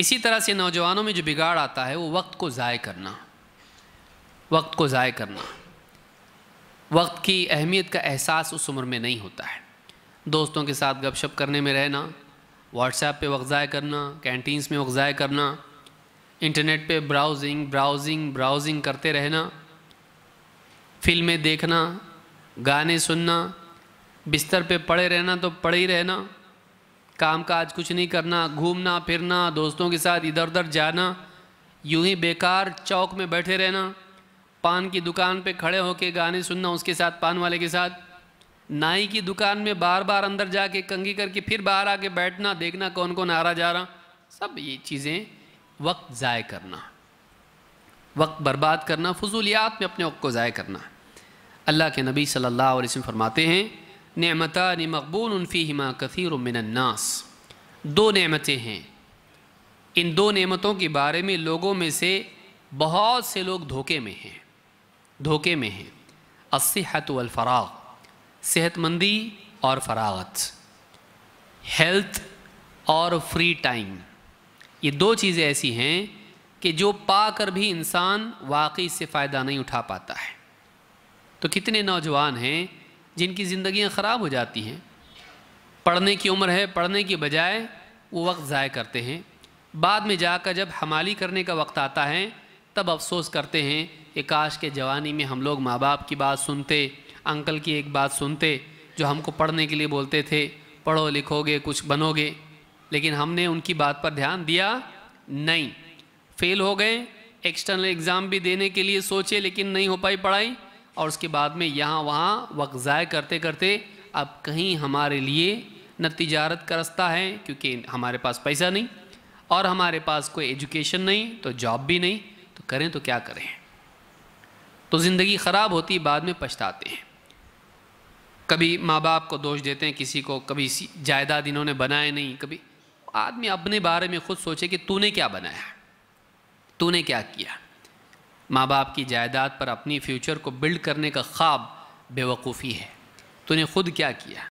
इसी तरह से नौजवानों में जो बिगाड़ आता है वो वक्त को ज़ाय करना वक्त को ज़ाय करना वक्त की अहमियत का एहसास उस उम्र में नहीं होता है दोस्तों के साथ गपशप करने में रहना व्हाट्सएप पे वक्त ज़ाय करना कैंटीन्स में वक्त ज़ाय करना इंटरनेट पे ब्राउजिंग ब्राउजिंग ब्राउजिंग करते रहना फिल्में देखना गाने सुनना बिस्तर पे पड़े रहना तो पड़े ही रहना काम काज कुछ नहीं करना घूमना फिरना दोस्तों के साथ इधर उधर जाना यूं ही बेकार चौक में बैठे रहना पान की दुकान पे खड़े होके गाने सुनना उसके साथ पान वाले के साथ नाई की दुकान में बार बार अंदर जाके कंगी करके फिर बाहर आके बैठना देखना कौन कौन आ रहा जा रहा सब ये चीज़ें वक्त ज़ाय करना वक्त बर्बाद करना फजूलियात में अपने वक्त को ज़ाय करना अल्लाह के नबी सल्लल्लाहु अलैहि वसल्लम फरमाते हैं नमतान मकबूल उनफ़ी हिमा कसीर मिनन्नास दो नमतें हैं इन दो नमतों के बारे में लोगों में से बहुत से लोग धोखे में हैं धोखे में हैं असहत अलफराग सेहतमंदी और फरागत हेल्थ और फ्री टाइम ये दो चीज़ें ऐसी हैं कि जो पा कर भी इंसान वाकई से फ़ायदा नहीं उठा पाता है तो कितने नौजवान हैं जिनकी ज़िंदियाँ ख़राब हो जाती हैं पढ़ने की उम्र है पढ़ने के बजाय वो वक्त ज़ाय करते हैं बाद में जाकर जब हमाली करने का वक्त आता है तब अफसोस करते हैं कि काश के जवानी में हम लोग माँ बाप की बात सुनते अंकल की एक बात सुनते जो हमको पढ़ने के लिए बोलते थे पढ़ो लिखोगे कुछ बनोगे लेकिन हमने उनकी बात पर ध्यान दिया नहीं फेल हो गए एक्सटर्नल एग्ज़ाम भी देने के लिए सोचे लेकिन नहीं हो पाई पढ़ाई और उसके बाद में यहाँ वहाँ वक्त ज़ाय करते करते अब कहीं हमारे लिए न तजारत का रास्ता है क्योंकि हमारे पास पैसा नहीं और हमारे पास कोई एजुकेशन नहीं तो जॉब भी नहीं तो करें तो क्या करें तो ज़िंदगी ख़राब होती बाद में पछताते हैं कभी माँ बाप को दोष देते हैं किसी को कभी जायदाद इन्होंने बनाए नहीं कभी आदमी अपने बारे में खुद सोचे कि तूने क्या बनाया तूने क्या किया माँ बाप की जायदाद पर अपनी फ्यूचर को बिल्ड करने का ख्वाब बेवकूफ़ी है तूने खुद क्या किया